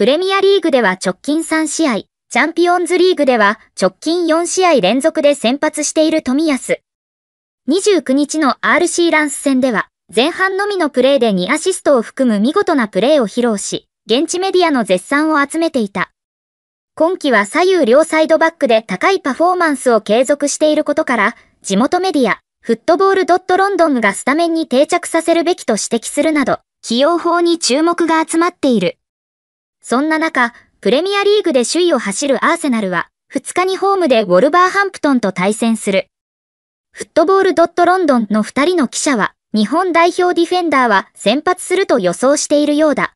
プレミアリーグでは直近3試合、チャンピオンズリーグでは直近4試合連続で先発している冨安。29日の RC ランス戦では、前半のみのプレーで2アシストを含む見事なプレーを披露し、現地メディアの絶賛を集めていた。今季は左右両サイドバックで高いパフォーマンスを継続していることから、地元メディア、フットボールドットロンドンがスタメンに定着させるべきと指摘するなど、起用法に注目が集まっている。そんな中、プレミアリーグで首位を走るアーセナルは、2日にホームでウォルバーハンプトンと対戦する。フットボールドットロンドンの2人の記者は、日本代表ディフェンダーは先発すると予想しているようだ。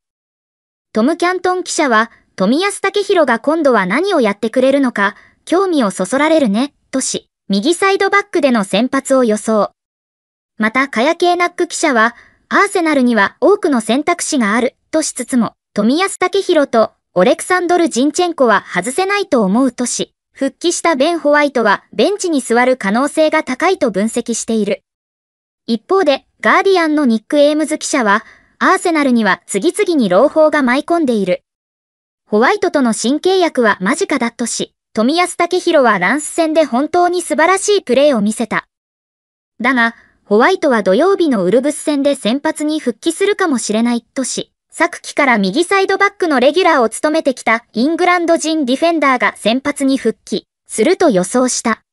トム・キャントン記者は、富安武弘が今度は何をやってくれるのか、興味をそそられるね、とし、右サイドバックでの先発を予想。また、カヤケーナック記者は、アーセナルには多くの選択肢がある、としつつも、富安武宏とオレクサンドル・ジンチェンコは外せないと思うとし、復帰したベン・ホワイトはベンチに座る可能性が高いと分析している。一方で、ガーディアンのニック・エームズ記者は、アーセナルには次々に朗報が舞い込んでいる。ホワイトとの新契約は間近だとし、富安武宏はランス戦で本当に素晴らしいプレーを見せた。だが、ホワイトは土曜日のウルブス戦で先発に復帰するかもしれないとし、昨季から右サイドバックのレギュラーを務めてきたイングランド人ディフェンダーが先発に復帰すると予想した。